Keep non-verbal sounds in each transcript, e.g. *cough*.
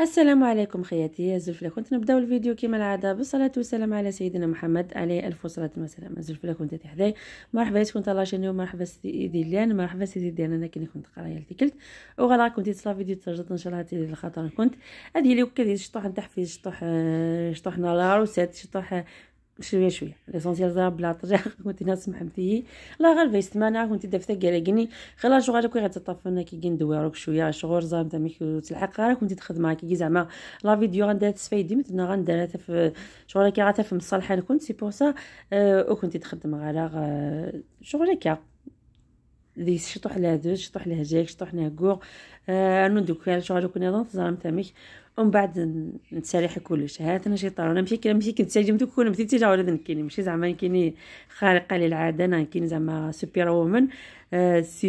السلام عليكم خياتي يا كنت نبداو الفيديو كما العاده بالصلاه والسلام على سيدنا محمد عليه الف والصلاه والسلام زلفله كنت تحداي مرحبا بكم تلا شنو مرحبا سيدي ديلان مرحبا سيدي ديلان انا كنت كنت قرايه لتكلت وغلا كنت تصلا فيديو تجرد ان شاء الله تي الخاطر كنت هذه اللي كدير شطوح نتاع في شطوح شطوح نهار وسات شطوح شويه شويه ليسونسيال زعما بلا طريق *laughs* كنت ناس فيه لا غير في سمانه كنت دافته خلاص خلا جو غير كي غتطفنا كي ندوي روك شويه شغل زعما تمي تلحق غير كنت تخدم كي زعما لا فيديو غندير تسفايدي مثلنا غندير في شغل كي غاتا في مصالحه كنت سي بور سا او كنت تخدم غير أه، شغل هكا شطح لها ديك شطح لها جاك شطح لها كوغ آه ندوك على يعني شغل كنا ضن تزرم تاميك ومن بعد نتسالح كلش انا شي طار انا ماشي كي ماشي كنتسجم دوك كون بديت تجا ولاد نكيني ماشي زعما كيني خارقه للعاده انا كيني زعما سوبر وومن آه، سي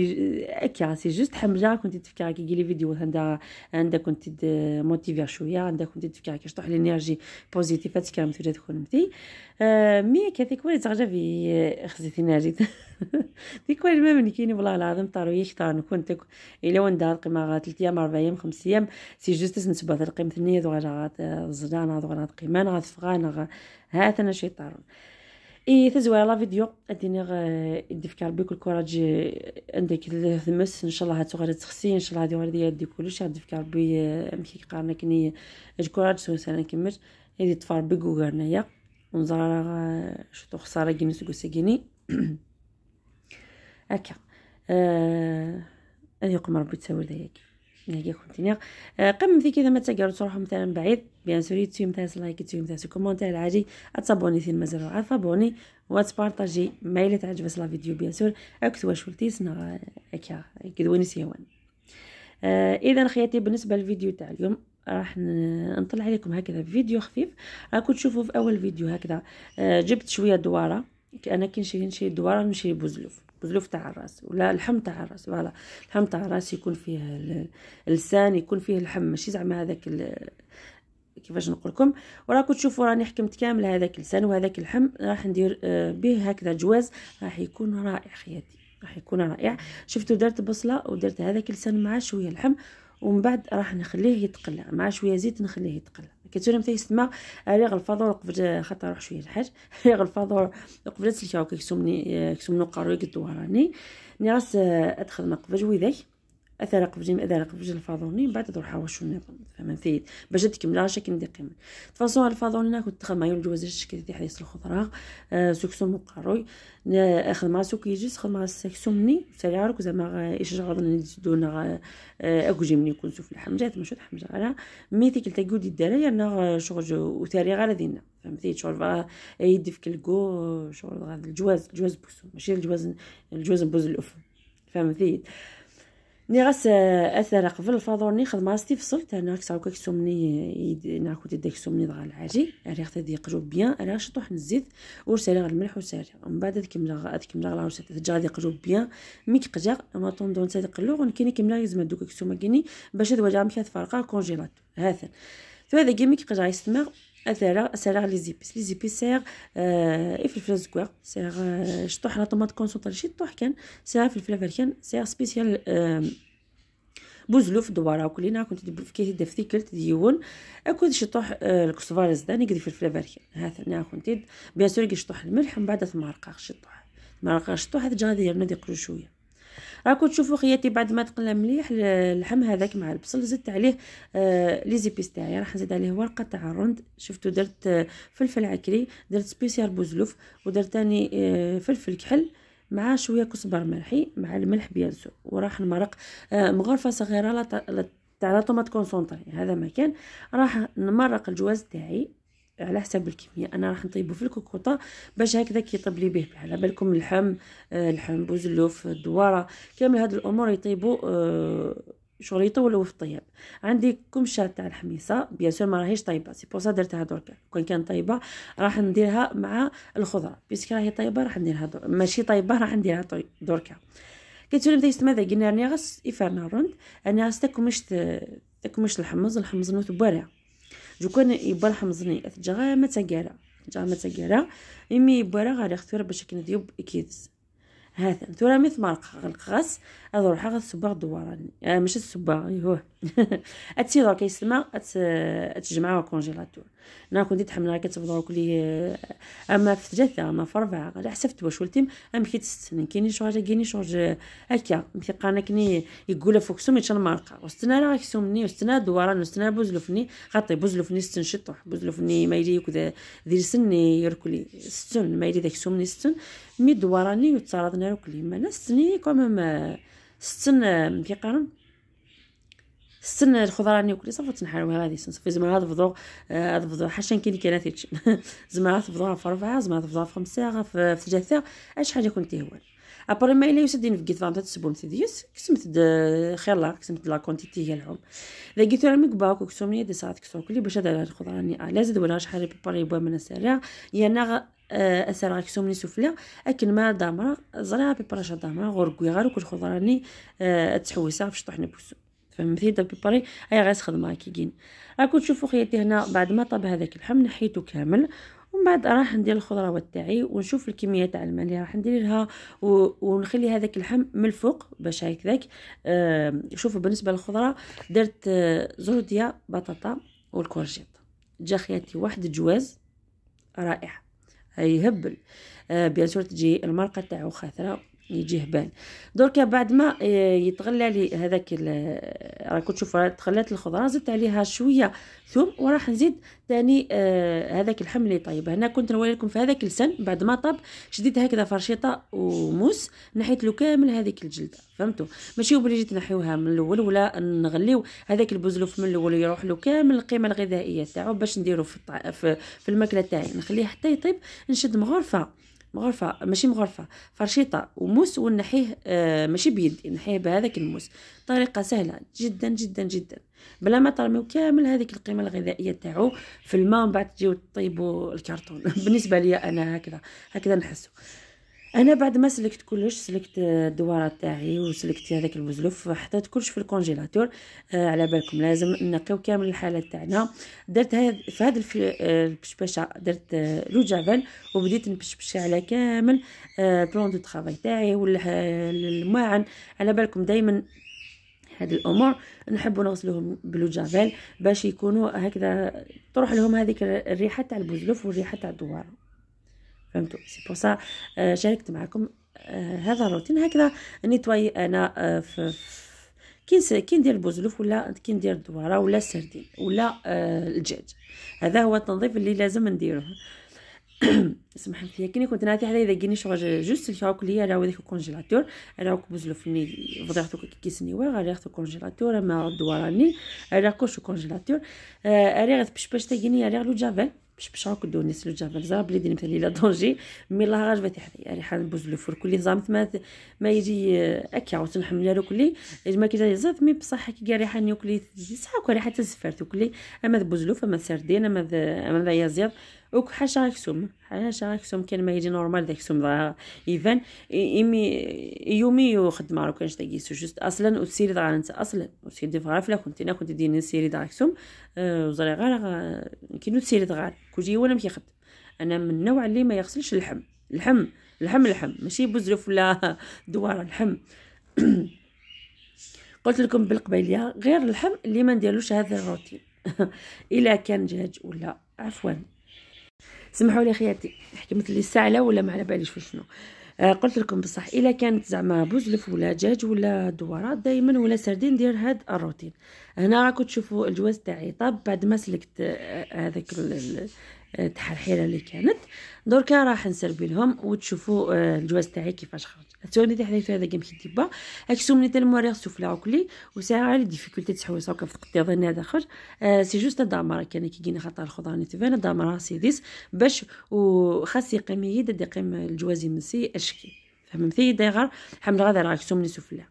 هكا سي جوست حمجه كنت تفكر كي لي فيديو عندها عندها كنت موتيفي شويه عندها كنت تفكر كي لي لينيرجي بوزيتيف هاد الكلام تجا تكون مثلي آه، مي كاتيك ولا تغجا في خزيتي ناجي دي كوا ما من كيني والله العظيم طارو كثار نكون تك الا وندار قيمه غا 3 ايام 4 ايام 5 ايام سي جوست نسبه هذه القيمه ثنيه دوغ آه، غا زدان دوغا غا قيمه غا تفغان غا هات انا شي طارو اي تزوا لا فيديو اديني آه، يدي فكر بك الكوراج آه، عندك ثمس ان شاء الله هاتو غادي تخسي ان شاء الله هذه غادي يدي كلشي هادي فكر بي امشي قارنا كني الكوراج سوسا انا كمل هادي تفار بك غارنايا ونزار شو تخسر كيني سكو سكيني *clears throat* هكا آه يقوم ربي تساوي ليك هي كونتينير آه، قم فيك اذا ما تقدروا تروحوا مثلا بعيد بيان سور يتسيم تاس لايك يتسيم تاس كومونتير العادي اتابوني في مازال راه بوني وتبارطاجي ما الى تعجبك لا فيديو بيان سور اكت واش ولتي سنا هكا كدوني سيوان آه اذا خياتي بالنسبه للفيديو تاع اليوم راح نطلع عليكم هكذا فيديو خفيف راكم تشوفوا في اول فيديو هكذا آه جبت شويه دواره انا كي نشري نشري دواره نمشي بوزلوف بذلوف تاع الراس ولا لحم تاع الراس فوالا لحم تاع الراس يكون فيه اللسان يكون فيه اللحم ماشي زعما هذاك كيفاش نقول لكم وراكم تشوفوا راني حكمت كامل هذاك اللسان وهذاك اللحم راح ندير آه، به هكذا جواز راح يكون رائع خياتي راح يكون رائع شفتوا درت بصله ودرت هذاك اللسان مع شويه لحم ومن بعد راح نخليه يتقلى مع شويه زيت نخليه يتقلى كتولي متى يسمى ريغ الفضور قبل خاطر روح شويه الحاج ريغ *laughs* الفضور قبلت تسلشاو آه، كيكسمني كيكسمنو قروي يقدو وراني ني راس آه، ادخل مقبل وذاك اثر قبجي اثر قبل الفاضوني من بعد تروح واش النظام فما باش تكمل شكل كندي قيمه تفاصون الفاضوني ناخذ تخمايو الجواز الشكل تاع حديث الخضراء آه سكسوم مقروي اخذ مع سوك يجي سخر مع السكسومني سريعك زعما يشجع غادي تزيدونا آه، اكوجي مني يكون سوف الحمجات ماشي الحمجه على ميتي كلتا كودي الدراري انا شغل وتاري غير دينا فهمتي شغل يدي في كلكو شغل الجواز الجواز بوسو ماشي الجواز الجواز بوز الاف فهمتي ني غاس آه، اثر قبل ني خدمه راستي فصلت انا كسعو كيكسومني ناخد يدك سومني دغا العاجي ريغ تدي يقجو بيان ريغ شطوح الزيت ورسالي غير الملح وسالي من بعد كملا كملا غلا وسالي تجا غادي يقجو بيان مي كقجا اما طوندون سالي قلو غنكيني كملا يزما دوك كسوما كيني باش هاد واجا مشات فرقه كونجيلات هاثن فهذا كيمي كقجا يستمر اثر سرغ لي زيبيس لي زيبيس سرغ اي فلفل زكوار سرغ شطوح لا طوماط كونسونطري شي طوح كان سرغ فلفل افركان سيغ سبيسيال آه بوزلوف دوارا وكلينا كنت كي تدي في ديون اكو شطوح الكسفار زدان يقدر في الفلافركين هاثنا كنت بيان سور شطوح الملح من بعد ثمارقه شطوح مرقه شطوح هاد غادي يرنا ديقلو شويه راكو تشوفوا خياتي بعد ما تقلى مليح اللحم هذاك مع البصل زدت عليه آه، لي زيبيس تاعي راح نزيد عليه ورقه تاع الرند شفتوا درت آه، فلفل عكري درت سبيسيال بوزلوف ودرت ثاني آه، فلفل كحل مع شويه كزبر ملحي مع الملح بيانسو وراح نمرق مغرفه صغيره لا تاع لا طوماط كونسونطري هذا ما كان راح نمرق الجواز تاعي على حسب الكميه انا راح نطيبو في الكوكوطه باش هكذا كيطيب لي به على بالكم اللحم اللحم آه، بوزلوف الدواره كامل هاد الامور يطيبوا آه، شغل يطولوا في الطياب عندي كمشه تاع الحميصه بيان سور ما راهيش طايبه سي بوصا درتها دركا كون كان طايبه راح نديرها مع الخضره بيسك راهي طايبه راح نديرها دور. ماشي طايبه راح نديرها دركا كتولي بداية ماذا قلنا راني غس يفرنا روند راني غس تاكمش تاكمش الحمص الحمص نوت بارع جوكان يبا الحمزني تجا ما تقارا تجا ما تقارا إمي يبرا راه غادي اختيار باش كنديوب إكيدز هاثا تورا مثل ما غنقغس هاد روحها غتسبا غدوراني آه ماشي تسبا يهوه *laughs* التيدور كيسمى اتجمعها كونجيلاتور انا كنت تحملها كتبدا كلي آه، اما في ثلاثه اما في اربعه على حسب ولتي ام كي تستنى كاين شي حاجه كاين شي هكا مثقانه كني يقول فوق سمي تشن مارقه وستنا راه كسومني وستنا دوران وستنا بوزلفني غطي بوزلفني ستنشط بوزلفني ما يجي كذا دير سني يركلي ستن ما يجي داك سومني ستن مي دوراني وتصارضنا ركلي ما نستني كومام آه، ستن آه، مثقانه السن الخضراني وكلي صافي تنحرم هذه صافي زعما هذا تفضو حاشا كاين كناتيج *laughs* زعما تفضوها في ربعة زعما تفضوها في خمسة في ثلاثة اش حاجه كنت هو ابري ما الا يسدين في كيت فانتا تسبون تديس كسمت خير خيلا كسمت لا كونتيتي ديالهم ذا كيت راه مكباك وكسومني دي ساعات كسو كلي باش هذا الخضراني زاد ولا شحال باري بوا من السريع يا نغ آه، اسرع كسومني سفلى اكن ما دامرا زرع ببراشا دامرا غور كوي غير كل خضراني آه، تحوسها في شطحنا بوسو فهمتي دبيباري اي غتخدم هاكي كين راكم تشوفوا خياتي هنا بعد ما طاب هذاك اللحم نحيته كامل ومن بعد راح ندير الخضروات تاعي ونشوف الكميه تاع الماء اللي راح ندير لها ونخلي هذاك اللحم من الفوق باش هكذاك آه شوفوا بالنسبه للخضره درت آه بطاطا والكورجيت جا خياتي واحد الجواز رائع يهبل آه بيان سور تجي المرقه تاعو خاثره يجي هبال دركا بعد ما آه، يتغلى لي هذاك آه، راكم تشوفوا تغلات الخضره زدت عليها شويه ثوم وراح نزيد ثاني آه، هذاك اللحم اللي طيب هنا كنت نوري لكم في هذاك اللسان بعد ما طاب شديت هكذا فرشيطه وموس نحيت له كامل هذيك الجلده فهمتوا ماشي بلي جيت نحيوها من الاول ولا نغليو هذاك البزلوف من الاول يروح له كامل القيمه الغذائيه تاعو باش نديرو في, الطع... في, في الماكله تاعي نخليه حتى يطيب نشد مغرفه مغرفه ماشي مغرفه فرشيطه وموس ونحيه آه، ماشي بيدي نحيه بهذاك الموس طريقه سهله جدا جدا جدا بلا ما ترميو كامل هذيك القيمه الغذائيه تاعو في الماء من بعد تجيو طيبوا الكرتون *laughs* بالنسبه لي انا هكذا هكذا نحسو انا بعد ما سلكت كلش سلكت الدواره تاعي وسلكت هذاك المزلف حطيت كلش في الكونجيلاتور آه على بالكم لازم نقيو كامل الحاله تاعنا درت هاد في هاد آه، البشبشه درت آه، لو جافيل وبديت نبشبش على كامل آه بلون دو طرافاي تاعي والماعن على بالكم دائما هاد الامور نحبوا نغسلوهم بلو جافيل باش يكونوا هكذا تروح لهم هذيك الريحه تاع البزلوف والريحه تاع الدواره فهمتوا سي بور سا آه، شاركت معكم آه، هذا الروتين هكذا نيتواي انا آه، في كي كي ندير البوزلوف ولا كي ندير الدواره ولا السردين ولا الدجاج هذا هو التنظيف اللي لازم نديروه *coughs* سمح لي كي كنت نعطي حدا اذا كيني شغل جوست الكاوك اللي راهو ديك الكونجيلاتور راهو بوزلوف ني فضيحتو كيسني وا غير ياخذ الكونجيلاتور ما دواراني كوش الكونجيلاتور ريغ باش باش تاكيني ريغ لو جافيل بشبشا دوني سلو جبل زار بلي دير مثالي لا دونجي مي الله عجبت حدي ريحه يعني لو فور كلي زعمت ما ما يجي آه، اكيا وتنحمل له كلي ما كي جاي مي بصح كي قال ريحه نيوكلي صحا ريحه تزفرت وكلي اما بوزلوف اما سردين اما اما ذا يزيد وك حاجه غاك حاجه حاشا كان ما يجي نورمال داك سوم ذا ايفان يمي يومي يخدم راه كانش تاكي سو جوست اصلا وسيري دغ انت اصلا وسيري سيري غير فلا كنت انا كنت ديني سيري دغ سوم آه، وزري غير يمكن تسير دغار كوجي هو اللي مكيخدم انا من النوع اللي ما يغسلش اللحم اللحم اللحم اللحم ماشي بزرف ولا *laughs* دوار اللحم *clears throat* قلت لكم بالقبيليه غير اللحم اللي ما نديرلوش هذا الروتين *laughs* الا كان دجاج ولا عفوا سمحوا لي خياتي حكمت لي الساعه ولا ما على باليش في شنو آه قلت لكم بصح الا كانت زعما بوزلف ولا دجاج ولا دوارات دائما ولا سردين دير هاد الروتين هنا راكم تشوفوا الجواز تاعي طاب بعد ما سلكت آه, آه، هذاك تاع اللي كانت دركا راح نسربي لهم وتشوفوا آه، الجواز تاعي كيفاش خرج توني تاع حديث هذا كم كتيبا اكسو من تال موريغ سوفلا وكلي وساعه لي ديفيكولتي تحوس هاكا في قطي ظن هذا خرج سي جوست دامرا كان كي كينا خطا الخضراني تبان سي ديس باش وخاص يقيم يد يقيم الجوازي مسي اشكي فهمتي دايغر حمد غدا راك سومني سوفلا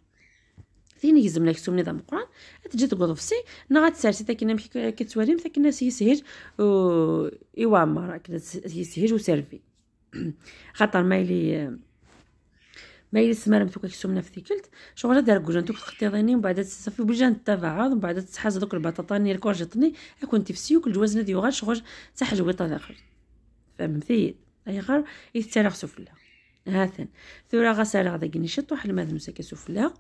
ثين يزم لك سوم نظام القران تجي تقول فسي نا غتسارسي تاكنا كتواليم تاكنا سيسهج ايوا مرا سيسهج وسيرفي خاطر مايلي ما سمار متوك توكا نفسي في ثيكلت شغل دار كوجان توك تقطيضيني ومن بعد تصفي بوجان التبعض ومن بعد تحاز دوك البطاطا ني الكورجيطني اكون تفسيوك الجواز نادي وغال شغل تحج ويطا داخل فهمتي اي غير يتسارع سفلى هاثن ثورا غسالا غدا كنيشط واحد الماذ مساكا سفلى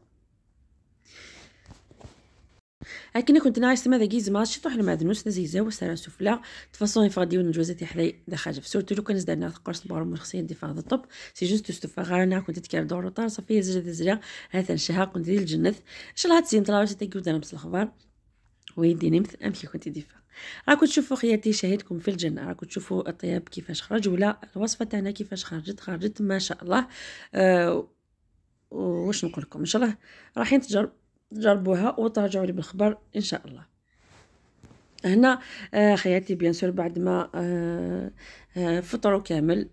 هكنا كنت ناعس ماذا جيز ماشي طوح المعدنوس نزيزا والسرا سفلا تفاصون يفغديو نجوزا تيحلي دخاجف سورتو لو كان زدنا قرص بار من دفاع ذا الطب سي جوست تستوفا غارنا كنت تكير دور وطار صافي زجد زرا هاتا نشها كنت ديال الجنث الله تسين طلعوا تتكيو دانا بس الخبار ويدي نمث امكي كنت دفاع راكو تشوفوا خياتي شهيدكم في الجنه راكو تشوفوا الطياب كيفاش خرج ولا الوصفه تاعنا كيفاش خرجت خرجت ما شاء الله أه وش نقول لكم ان شاء الله رايحين تجرب جربوها وترجعوا لي بالخبر ان شاء الله هنا آه، خياتي بيان سور بعد ما آه، آه، فطروا كامل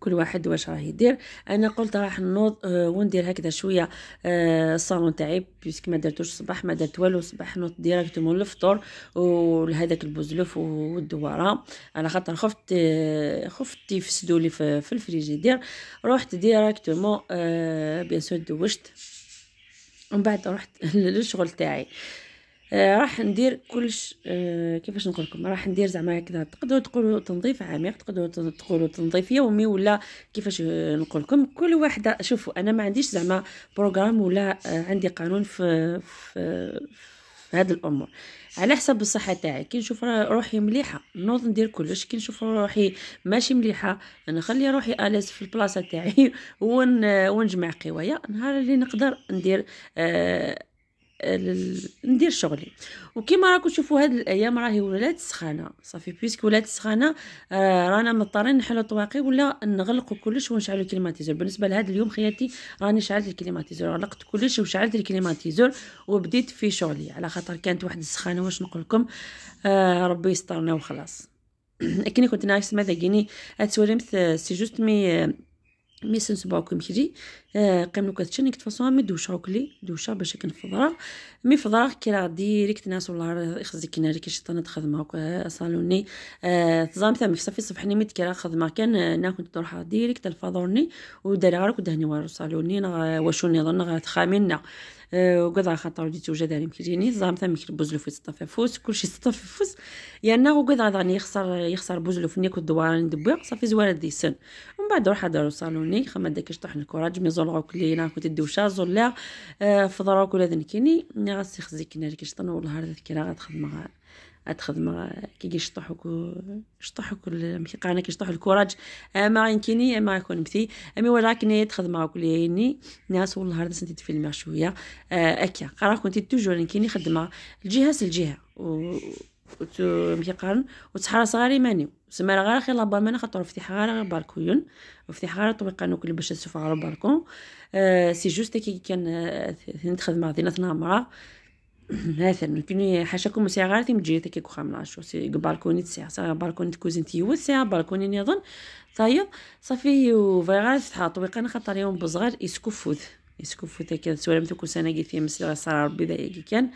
كل واحد واش راه يدير انا قلت راح نوض وندير هكذا شويه الصالون تاعي بيسك ما درتوش الصباح ما درت والو الصباح نوض ديريكتومون للفطور ولهذاك البوزلوف والدواره على خاطر خفت خفت يفسدوا لي في الفريجيدير رحت ديريكتومون بيان سور دوشت ومن بعد رحت *laughs* للشغل تاعي آه راح ندير كلش آه كيفاش نقول لكم راح ندير زعما هكذا تقدروا تقولوا تنظيف عميق تقدروا تقولوا تنظيف يومي ولا كيفاش آه، نقول لكم كل وحده شوفوا انا ما عنديش زعما بروغرام ولا آه عندي قانون في, في, في هاد الامور على حسب الصحه تاعي كي نشوف روحي مليحه نوض ندير كلش كي نشوف روحي ماشي مليحه نخلي روحي اليس في البلاصه تاعي *laughs* ون ونجمع قوايا نهار اللي نقدر ندير آه ندير شغلي وكيما راكم تشوفوا هاد الايام راهي ولات سخانه صافي بيسك ولات سخانه آه، رانا مضطرين نحلو الطواقي ولا نغلقوا كلش ونشعلوا الكليماتيزور بالنسبه لهذا اليوم خياتي راني شعلت الكليماتيزور غلقت كلش وشعلت الكليماتيزور وبديت في شغلي على خاطر كانت واحد السخانه واش نقول لكم آه ربي يسترنا وخلاص *clears throat* اكني كنت ناقص ماذا جيني اتسولمت سي جوست مي مي باكم كيجي آه قيملو كتشني كتفاصوها مي دوشا وكلي دوشا باش كنفضرا مي فضرا كي راه ديريكت ناس والله يخزي كنا ريك شيطانه هاك آه، صالوني آه تزام تاع صافي صبحني مي كي راه خدمه كان نا كنت ديريكت الفاضورني ودار غير كنت هني ورا صالوني واشوني ظن غير تخامينا وقضى خاطر ديت وجا داري مكيجيني زعما تاع مكي بوزلو في سطا فوس كلشي سطا فوس يعني وقضى ظني يخسر يخسر بوزلو في نيكو الدوار دبويق صافي زوال ديسن ومن بعد روح دارو صالوني خما داكش شطح الكوراج مي زول غوكلينا كنت دوشا زول لا آه، فضرا كل هذا نكيني ني غاسيخزي كنا الكشطن والله هذا كي غتخدم غتخدم كي يشطحوك يشطحوك ماشي قانا كيشطحو الكوراج اما يمكني اما يكون مثي امي ولكن كني تخدم كل ليني ناس والله هذا سنتي تفيلم شويه آه، اكيا قرا كنت توجور يمكنني خدمه الجهه و قرن وتحرص غاري ماني سما غير خير بار مانا خاطر فتح غير غير باركون فتح غير طريقه نوكل باش تسوف على باركون أه سي جوست كي كان نتخدم عطينا تنهمرا مثلا كوني حاشاكم مسيا غير تيم تجي تكي كو خامنا سي باركوني تاع سا بالكوني كوزين تيو سا بالكوني نظن طيب صافي وفي غير تحط طريقه خاطر يوم بزغار يسكفوذ يسكوفوتا كان سوالم تكو سنة جيت يمس صار ربي ذا يجي كان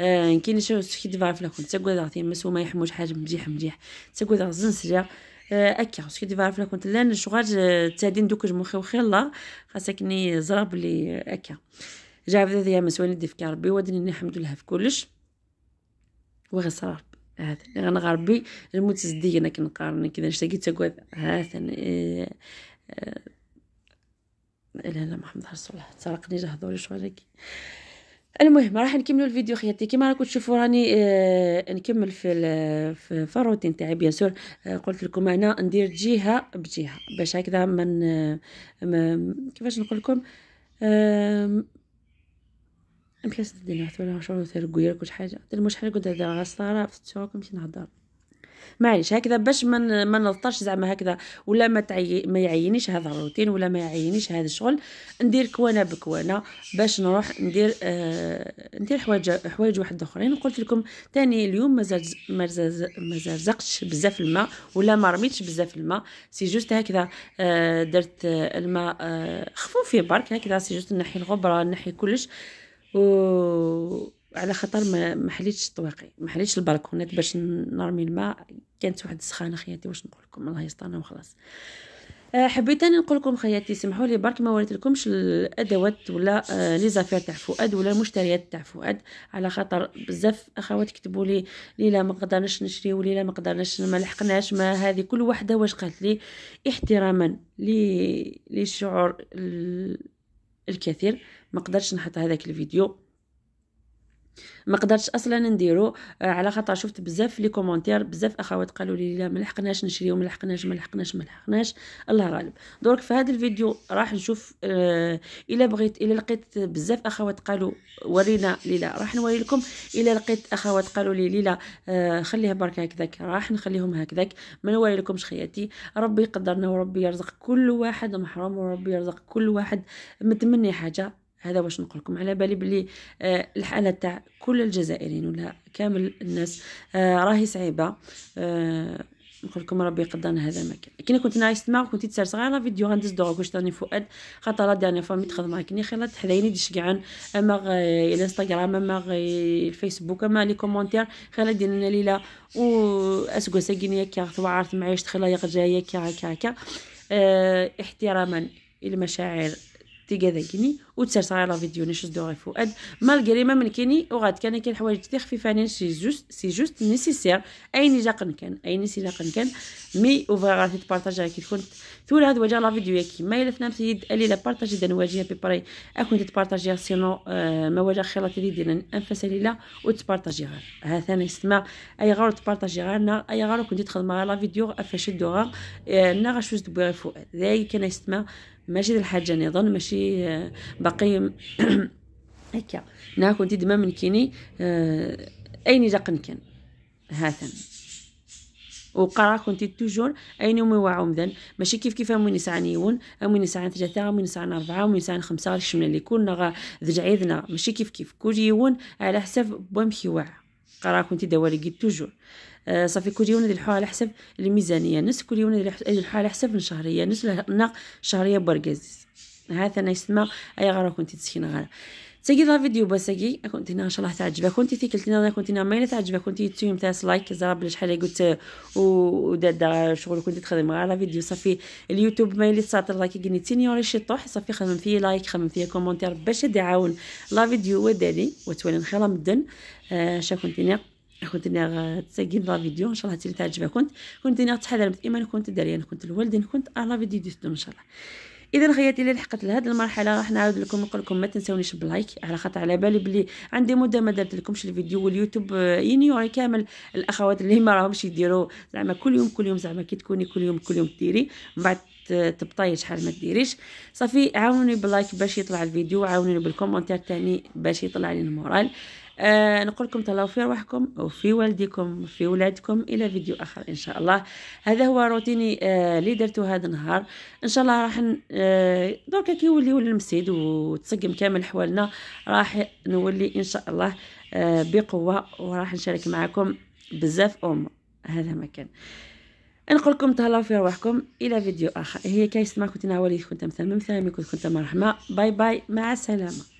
آه، إن كان شو سكيت فاف لكم تسقوا ذا يمس وما يحموش حاجة مجيح مجيح تسقوا ذا زنسجة آه، أكا سكيت فارف لكم تلان شغال آه، تادين دوك مخي وخيلا خاصكني زراب لي أكا جاب ذا ذا مسواني ديفك ربي ودني الحمد لله في كلش وغير صار ربي هذا انا غربي المتزدي انا كنقارن كذا نشتاقي تقعد هذا لا لا ما حمضها الصلاة سرقني جهضوا لي شغل المهم راح نكملوا الفيديو خياتي كيما راكم تشوفوا راني آه نكمل في في الروتين تاعي بيان سور آه قلت لكم انا ندير جهه بجهه باش هكذا من آه كيفاش نقول لكم مكاس الدنيا ولا شغل تاع الكوير كل حاجه المشحال قلت هذا غساره في السوق مش نهضر معليش هكذا باش ما ما نضطرش زعما هكذا ولا ما تعي ما يعينيش هذا الروتين ولا ما يعينيش هذا الشغل ندير كوانه بكوانه باش نروح ندير آه ندير حوايج حوايج واحد اخرين قلت لكم ثاني اليوم مازال ما زرزقتش بزاف الماء ولا ما رميتش بزاف الماء سي جوست هكذا آه درت الماء آه خفوفي برك هكذا سي جوست نحي الغبره نحي كلش و على خاطر ما ما حليتش الطواقي ما حليتش البلكونات باش نرمي الماء كانت واحد السخانه خياتي واش نقول لكم الله يسترنا وخلاص آه، حبيت اني نقول لكم خياتي سمحوا لي برك ما وريت لكمش الادوات ولا آه، لي زافير تاع فؤاد ولا المشتريات تاع فؤاد على خاطر بزاف اخوات كتبوا لي ليلى ما قدرناش نشري وليلى ما قدرناش ما لحقناش ما هذه كل وحده واش قالت لي احتراما لي للشعور الكثير ما قدرتش نحط هذاك الفيديو ما قدرتش اصلا نديرو آه، على خاطر شفت بزاف لي كومونتير بزاف اخوات قالوا لي لا ما لحقناش نشريو ما لحقناش ما لحقناش ما لحقناش الله غالب دورك في هذا الفيديو راح نشوف آه الا بغيت الا لقيت بزاف اخوات قالوا ورينا ليلى راح نوري لكم الا لقيت اخوات قالوا لي ليلى آه خليها برك هكذاك راح نخليهم هكذاك ما نوري لكمش خياتي ربي يقدرنا وربي يرزق كل واحد محروم وربي يرزق كل واحد متمني حاجه هذا واش نقول لكم على بالي بلي آه الحاله تاع كل الجزائريين ولا كامل الناس آه راهي صعيبه آه نقول لكم ربي يقدرنا هذا المكان كي كنت نايس تما كنت تسال لا فيديو غندز دوغ واش تاني فؤاد خاطر لا ديرني مي تخدم معاك ني خير تحليني ديش كاع اما الانستغرام اما الفيسبوك اما لي كومونتير خلا ديرنا ليلى و اسكو ساكينيه كي ثوارت معيش تخلا جايه كي هكا هكا آه، احتراما المشاعر تيجا ذاكيني وتسير صغير لا فيديو نشوز دو غي فؤاد مالغري ما من كيني غاد كان كاين حوايج تي خفيفانين سي جوست سي جوست نيسيسير اين جاقن كان اين سي جاقن كان مي فغا غادي تبارطاجا كي كنت ثورة هاد وجه لا فيديو كيما الا فنام سيد الي لا بارطاجي دان نواجيها بي باري اكون تبارطاجي سينو آه، ما واجه خيرات اللي دينا انفاس تبارطاجي غير ها ثاني يسمى اي غار غير لنا اي غار كنتي تخدم لا فيديو افاش دوغا آه، نا غاشوز دبوغي فؤاد ذاك كان يسمى ماشي الحاجه نظن يعني ماشي آه، باقي *clears throat* هكا ناكون دما من كيني آه، اين جاقن كان هاثن وقرا كنت توجور اين يوم واعو مذن ماشي كيف كيف امين ساعه يون امين ساعه ثلاثه امين ساعه اربعه امين ساعه خمسه الشمال اللي كنا غا ذجعيدنا ماشي كيف كيف كل يون على حساب بوم واع قرا كنت دوالي توجور آه، صافي كل يوم ندير الحوال على حسب الميزانيه نس ندير الحوال على حسب الشهريه نس نا شهريه بركاز هذا انا يسمى اي غرا كنتي تسكين غرا تسقي لا فيديو بسقي كنت ان شاء الله تعجبك كنت في كلتنا لنا كنت هنا ما تعجبك كنت تسوي تاس لايك زرب شحال قلت ودادا شغل كنت تخدم على فيديو صافي اليوتيوب ما يلي ساطر لايك قلني سينيوري شي طوح صافي خمم فيه لايك خمم فيه كومونتير باش يعاون لا فيديو وداني وتولي خير مدن آه شكون كنت نيغ تسجل لا فيديو ان شاء الله تلي تعجبها كنت كنت نيغ تحضر اما كنت داريه يعني كنت الوالدين كنت على فيديو ديت ان شاء الله اذا خياتي اللي لحقت لهاد المرحله راح نعاود لكم نقول لكم ما تنساونيش باللايك على خاطر على بالي بلي عندي مده ما درت لكمش الفيديو واليوتيوب آه، ينيوري كامل الاخوات اللي ما راهمش يديروا زعما كل يوم كل يوم زعما كي تكوني كل يوم كل يوم ديري من بعد تبطاي شحال ما ديريش صافي عاونوني باللايك باش يطلع الفيديو عاونوني بالكومونتير تاني باش يطلع لي المورال آه نقول لكم تهلاو في روحكم وفي والديكم وفي ولادكم الى فيديو اخر ان شاء الله هذا هو روتيني آه اللي درته هذا النهار ان شاء الله راح آه كي يولي المسيد وتسقم كامل حوالنا راح نولي ان شاء الله آه بقوه وراح نشارك معكم بزاف ام هذا ما كان نقول لكم تهلاو في روحكم الى فيديو اخر هي كيس ما كنت نعاولي كنت مثل مثل كنت مرحمه باي باي مع السلامه